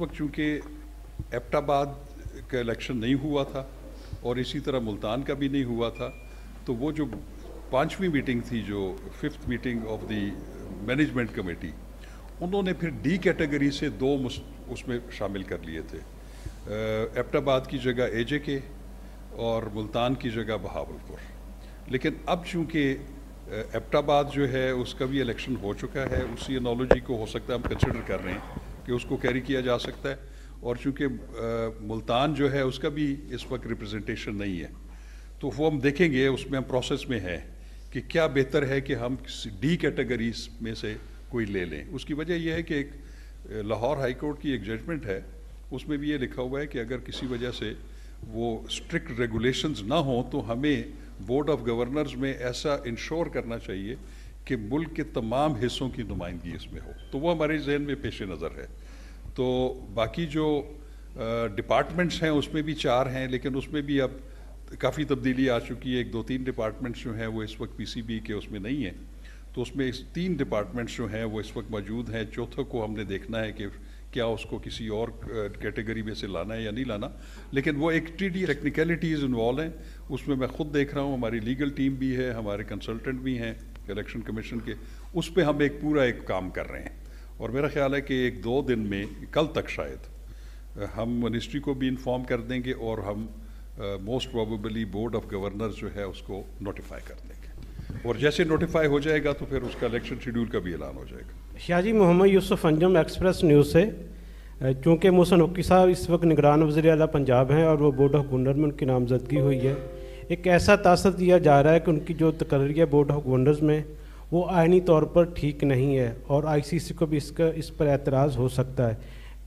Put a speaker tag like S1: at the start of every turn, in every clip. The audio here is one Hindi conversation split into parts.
S1: वक्त चूँकि एपटाबाद का इलेक्शन नहीं हुआ था और इसी तरह मुल्तान का भी नहीं हुआ था तो वो जो पांचवी मीटिंग थी जो fifth meeting of the management committee उन्होंने फिर डी कैटेगरी से दो उसमें शामिल कर लिए थे एपटाबाद की जगह जे के और मुल्तान की जगह बहावलपुर लेकिन अब चूँकि एपटाबाद जो है उसका भी इलेक्शन हो चुका है उसी एनोलॉजी को हो सकता है हम कंसिडर कर रहे हैं कि उसको कैरी किया जा सकता है और चूँकि मुल्तान जो है उसका भी इस वक्त रिप्रेजेंटेशन नहीं है तो वो हम देखेंगे उसमें हम प्रोसेस में है कि क्या बेहतर है कि हम डी कैटेगरीज में से कोई ले लें उसकी वजह यह है कि एक लाहौर हाई कोर्ट की एक जजमेंट है उसमें भी ये लिखा हुआ है कि अगर किसी वजह से वो स्ट्रिक्ट रेगुलेशंस ना हों तो हमें बोर्ड ऑफ गवर्नर्स में ऐसा इंश्योर करना चाहिए कि मुल्क के तमाम हिस्सों की नुमाइंदगी इसमें हो तो वो हमारे जहन में पेश नज़र है तो बाकी जो डिपार्टमेंट्स हैं उसमें भी चार हैं लेकिन उसमें भी अब काफ़ी तब्दीली आ चुकी है एक दो तीन डिपार्टमेंट्स जो हैं वो इस वक्त पीसीबी के उसमें नहीं हैं तो उसमें इस तीन डिपार्टमेंट्स जो हैं वो इस वक्त मौजूद हैं चौथे को हमने देखना है कि क्या उसको किसी और कैटेगरी में से लाना है या नहीं लाना लेकिन वो एक टी डी टेक्निकलिटीज़ इन्वॉल्व हैं उसमें मैं खुद देख रहा हूँ हमारी लीगल टीम भी है हमारे कंसल्टेंट भी हैं इलेक्शन कमीशन के उस पर हम एक पूरा एक काम कर रहे हैं और मेरा ख्याल है कि एक दो दिन में कल तक शायद हम मिनिस्ट्री को भी इन्फॉर्म कर देंगे और हम most probably board of governor जो है उसको नोटिफाई कर देंगे और जैसे नोटिफाई हो जाएगा तो फिर उसका इलेक्शन शेड्यूल का भी ऐलान हो जाएगा
S2: शाहजी मोहम्मद यूसुफ अंजम एक्सप्रेस न्यूज़ से चूँकि मोहसन नकवी साहब इस वक्त निगरान वजी अला पंजाब हैं और वो बोर्ड ऑफ गवर्नर में उनकी नामजदगी हुई है एक ऐसा तासर दिया जा रहा है कि उनकी जो तकर्री है बोर्ड ऑफ गवर्नर्स में वो आयनी तौर पर ठीक नहीं है और आईसीसी को भी इसका इस पर एतराज़ हो सकता है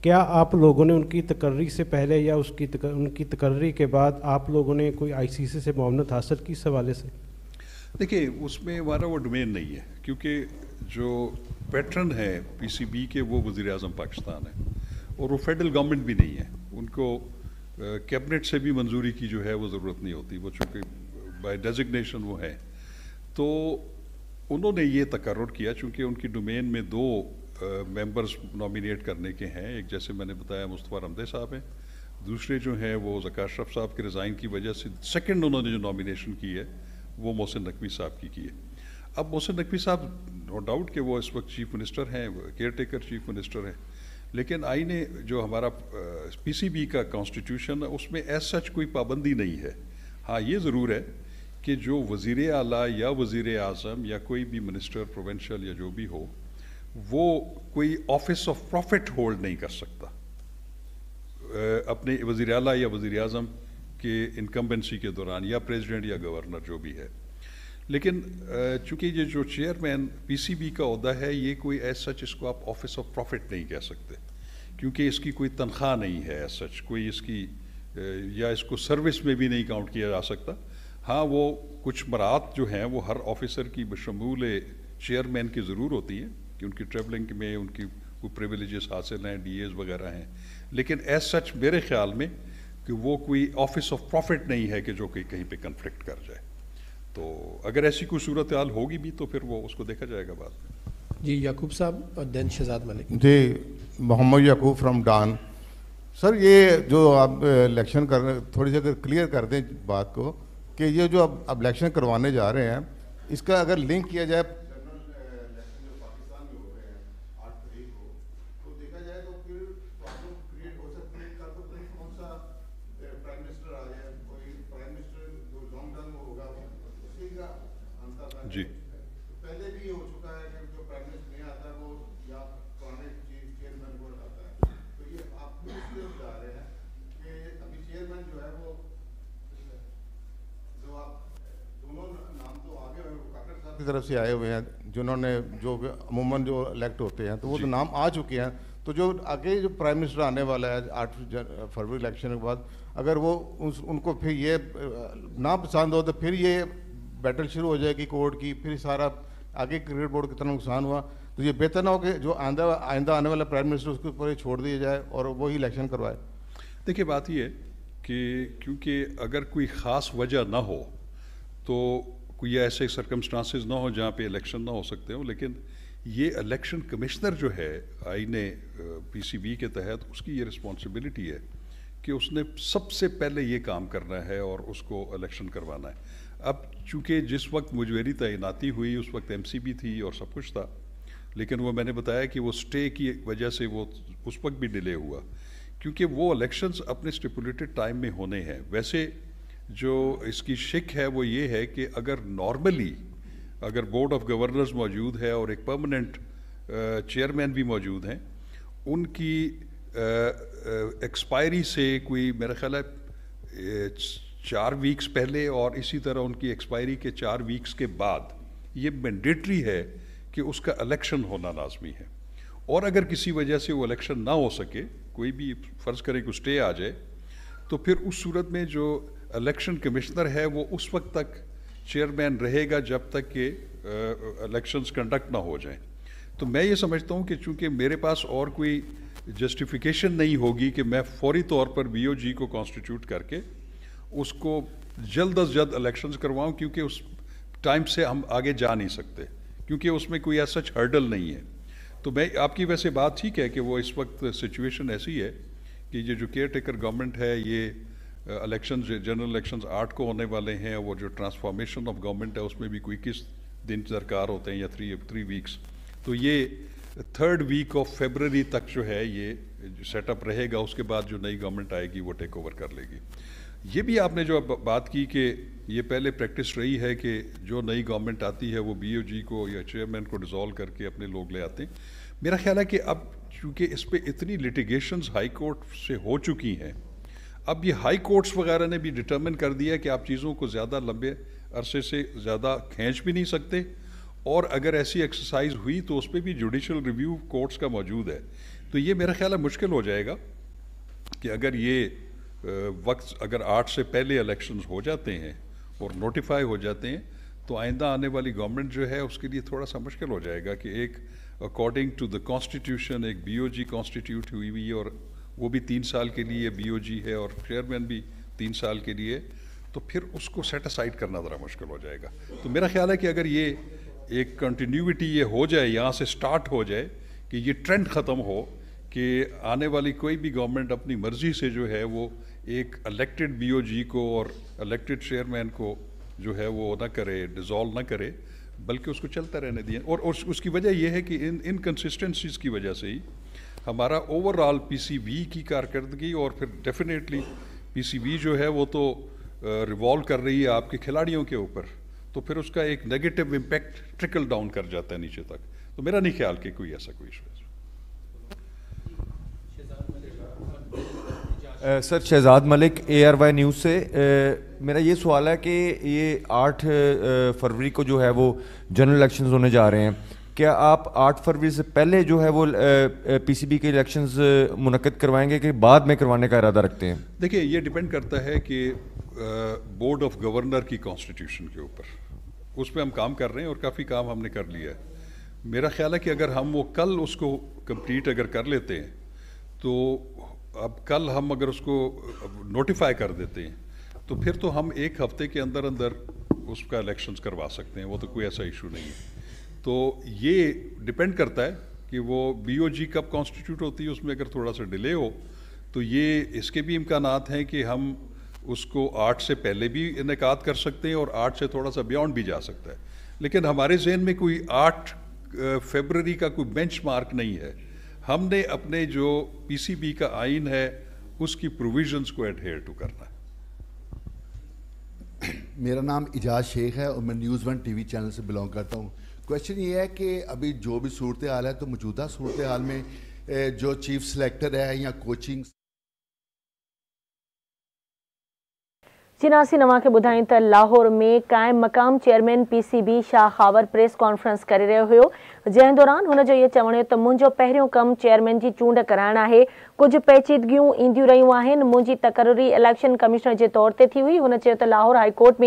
S2: क्या आप लोगों ने उनकी तकर्री से पहले या उसकी तकर, उनकी तकर्री के बाद आप लोगों ने कोई आईसीसी से मामनत हासिल की इस हवाले से
S1: देखिए उसमें हमारा वो डोमेन नहीं है क्योंकि जो पैटर्न है पीसीबी के वो वज़ी अजम पाकिस्तान है और वो फेडरल गवर्नमेंट भी नहीं है उनको कैबिनेट से भी मंजूरी की जो है वो ज़रूरत नहीं होती वो चूँकि बाय डेजिग्नेशन वो है तो उन्होंने ये तकर किया चूँकि उनकी डोमेन में दो मेंबर्स नॉमिनेट करने के हैं एक जैसे मैंने बताया मुस्तफ़ा रमदे साहब हैं दूसरे जो हैं वो जक़ा अशरफ साहब के रिज़ाइन की वजह से सेकेंड उन्होंने जो नॉमिनेशन की है वो मोहसिन नकवी साहब की की है अब मोहसिन नकवी साहब नो डाउट कि वो इस वक्त चीफ़ मिनिस्टर हैं केयर टेकर चीफ़ मिनिस्टर हैं लेकिन आईने जो हमारा पीसीबी का कॉन्स्टिट्यूशन है उसमें एज सच कोई पाबंदी नहीं है हाँ ये ज़रूर है कि जो वज़ी अला या वज़ी अजम या कोई भी मिनिस्टर प्रोवेंशल या जो भी हो वो कोई ऑफिस ऑफ प्रॉफिट होल्ड नहीं कर सकता अपने वज़ी अला या वज़ी अजम के इनकम्बेंसी के दौरान या प्रेसिडेंट या गवर्नर जो भी है लेकिन चूंकि ये जो चेयरमैन पीसीबी का अहदा है ये कोई एज सच इसको आप ऑफिस ऑफ प्रॉफिट नहीं कह सकते क्योंकि इसकी कोई तनख्वाह नहीं है एज सच कोई इसकी या इसको सर्विस में भी नहीं काउंट किया जा सकता हाँ वो कुछ मरात जो हैं वो हर ऑफिसर की बशमूल चेयरमैन की ज़रूर होती हैं कि उनकी ट्रेवलिंग में उनकी कोई प्रिविलेजेस हासिल हैं डी वगैरह हैं लेकिन एज सच मेरे ख्याल में कि वो कोई ऑफिस ऑफ प्रॉफिट नहीं है कि जो कि कहीं पे कन्फ्लिक्ट कर जाए तो अगर ऐसी कोई सूरत हाल होगी भी तो फिर वो उसको देखा जाएगा बाद में
S2: जी याकूब साहब और then Shahzad Malik ji Mohammad Yaqub from Dawn sir ये जो आप इलेक्शन कर थोड़ी सी अगर क्लियर कर दें बात को कि ये जो अब इलेक्शन करवाने जा रहे हैं इसका अगर लिंक किया जाए तरफ से आए हुए हैं जिन्होंने जो अमूमन जो इलेक्ट होते हैं तो वो तो नाम आ चुके हैं तो जो आगे जो प्राइम मिनिस्टर आने वाला है आठ फरवरी इलेक्शन के बाद अगर वो उस उनको फिर ये नापसंद हो तो फिर ये बैटल शुरू हो जाएगी कोर्ट की फिर सारा आगे क्रिकेट बोर्ड कितना नुकसान हुआ तो ये बेहतर ना हो कि जो आंदा आइंदा आने वाला प्राइम मिनिस्टर उसके ऊपर छोड़ दिया जाए और वो ही इलेक्शन करवाए
S1: देखिए बात ये कि क्योंकि अगर कोई ख़ास वजह ना हो तो कोई ऐसे सरकमस्टांसिस ना हो जहाँ पे इलेक्शन ना हो सकते हो लेकिन ये इलेक्शन कमिश्नर जो है आई ने पी के तहत उसकी ये रिस्पॉन्सिबिलिटी है कि उसने सबसे पहले ये काम करना है और उसको इलेक्शन करवाना है अब चूँकि जिस वक्त मुजवेरी तैनाती हुई उस वक्त एम थी और सब कुछ था लेकिन वो मैंने बताया कि वो स्टे की वजह से वो उस वक्त भी डिले हुआ क्योंकि वो इलेक्शंस अपने स्टिपुलेटेड टाइम में होने हैं वैसे जो इसकी शिक है वो ये है कि अगर नॉर्मली अगर बोर्ड ऑफ गवर्नर्स मौजूद है और एक परमानेंट चेयरमैन भी मौजूद हैं उनकी एक्सपायरी से कोई मेरा ख्याल है चार वीक्स पहले और इसी तरह उनकी एक्सपायरी के चार वीक्स के बाद ये मैंडेटरी है कि उसका इलेक्शन होना लाजमी है और अगर किसी वजह से वो इलेक्शन ना हो सके कोई भी फ़र्ज़ करें कि स्टे आ जाए तो फिर उस सूरत में जो इलेक्शन कमिश्नर है वो उस वक्त तक चेयरमैन रहेगा जब तक कि इलेक्शंस कंडक्ट ना हो जाएं तो मैं ये समझता हूँ कि चूंकि मेरे पास और कोई जस्टिफिकेशन नहीं होगी कि मैं फौरी तौर पर बीओजी को कॉन्स्टिट्यूट करके उसको जल्द अज जल्द इलेक्शन करवाऊँ क्योंकि उस टाइम से हम आगे जा नहीं सकते क्योंकि उसमें कोई ऐसा हर्डल नहीं है तो मैं आपकी वैसे बात ठीक है कि वो इस वक्त सिचुएशन ऐसी है कि ये जो केयर टेकर गवर्नमेंट है ये इलेक्शन जनरल इलेक्शन आठ को होने वाले हैं वो जो ट्रांसफॉर्मेशन ऑफ गवर्नमेंट है उसमें भी कोई किस दिन दरकार होते हैं या थ्री थ्री वीक्स तो ये थर्ड वीक ऑफ फेबररी तक जो है ये सेटअप रहेगा उसके बाद जो नई गवर्नमेंट आएगी वो टेक ओवर कर लेगी ये भी आपने जो बात की कि ये पहले प्रैक्टिस रही है कि जो नई गवर्नमेंट आती है वो बीओजी को या चेयरमैन को डिज़ोल्व करके अपने लोग ले आते हैं मेरा ख्याल है कि अब चूँकि इस पर इतनी लिटिगेशंस हाई कोर्ट से हो चुकी हैं अब ये हाई कोर्ट्स वगैरह ने भी डिटर्मिन कर दिया कि आप चीज़ों को ज़्यादा लंबे अरसे से ज़्यादा खींच भी नहीं सकते और अगर ऐसी एक्सरसाइज हुई तो उस पर भी जुडिशल रिव्यू कोर्ट्स का मौजूद है तो ये मेरा ख्याल है मुश्किल हो जाएगा कि अगर ये वक्त अगर आठ से पहले इलेक्शंस हो जाते हैं और नोटिफाई हो जाते हैं तो आइंदा आने वाली गवर्नमेंट जो है उसके लिए थोड़ा सा मुश्किल हो जाएगा कि एक अकॉर्डिंग टू द कॉन्स्टिट्यूशन एक बी ओ जी कॉन्स्टिट्यूट हुई हुई और वो भी तीन साल के लिए बीओजी है और चेयरमैन भी तीन साल के लिए तो फिर उसको सेटिसाइड करना ज़रा मुश्किल हो जाएगा तो मेरा ख्याल है कि अगर ये एक कंटिन्यूटी ये हो जाए यहाँ से स्टार्ट हो जाए कि ये ट्रेंड ख़त्म हो कि आने वाली कोई भी गवर्नमेंट अपनी मर्ज़ी से जो है वो एक अलेक्टेड बी को और अलेक्टेड चेयरमैन को जो है वो ना करे डिज़ोल्व ना करे बल्कि उसको चलता रहने दिए और, और उसकी वजह यह है कि इन इनकन्सिस्टेंसीज़ की वजह से ही हमारा ओवरऑल पीसीबी की कारकर्दगी और फिर डेफिनेटली पीसीबी जो है वो तो रिवॉल्व कर रही है आपके खिलाड़ियों के ऊपर तो फिर उसका एक नेगेटिव इम्पैक्ट ट्रिकल डाउन कर जाता है नीचे तक तो मेरा नहीं ख्याल कि कोई ऐसा कोई issue
S2: sir Shahzad Malik A R Y News से आ, मेरा ये सवाल है कि ये आठ फरवरी को जो है वो जनरल इलेक्शंस होने जा रहे हैं क्या आप आठ फरवरी से पहले जो है वो पीसीबी के इलेक्शंस मुनद करवाएंगे कि बाद में करवाने का इरादा रखते हैं
S1: देखिए ये डिपेंड करता है कि बोर्ड ऑफ गवर्नर की कॉन्स्टिट्यूशन के ऊपर उस पर हम काम कर रहे हैं और काफ़ी काम हमने कर लिया है मेरा ख्याल है कि अगर हम वो कल उसको कंप्लीट अगर कर लेते हैं तो अब कल हम अगर उसको नोटिफाई कर देते हैं तो फिर तो हम एक हफ्ते के अंदर अंदर उसका इलेक्शंस करवा सकते हैं वो तो कोई ऐसा इशू नहीं है तो ये डिपेंड करता है कि वो जी कब कॉन्स्टिट्यूट होती है उसमें अगर थोड़ा सा डिले हो तो ये इसके भी इम्कान हैं कि हम उसको आठ से पहले भी इनका कर सकते हैं और आठ से थोड़ा सा बियॉन्ड भी जा सकता है लेकिन हमारे जहन में कोई आठ फेबररी का कोई बेंच मार्क नहीं है हमने अपने जो बी का आइन है उसकी प्रोविजन्स को एडहेयर टू करना है
S2: मेरा नाम इजाज शेख है और मैं न्यूज़ वन टीवी चैनल से बिलोंग करता हूँ क्वेश्चन ये है कि अभी जो भी सूरत हाल है तो मौजूदा सूरत हाल में जो चीफ सेलेक्टर है या कोचिंग
S1: जी नासिन अवां खे त लाहौर में क़ाइमु मक़ाम chairman P Shah Khawar press conference कर रहियो हुयो
S2: जंहिं दौरान हुनजो इहो चवणो त मुंहिंजो पहिरियों कमु चेयरमैन जी चूंड कराइणु आहे कुझु पेचीदगियूं ईंदियूं रहियूं आहिनि तकररी इलेक्शन कमिश्नर के तौर ते थी हुई हुन लाहौर हाईकोर्ट में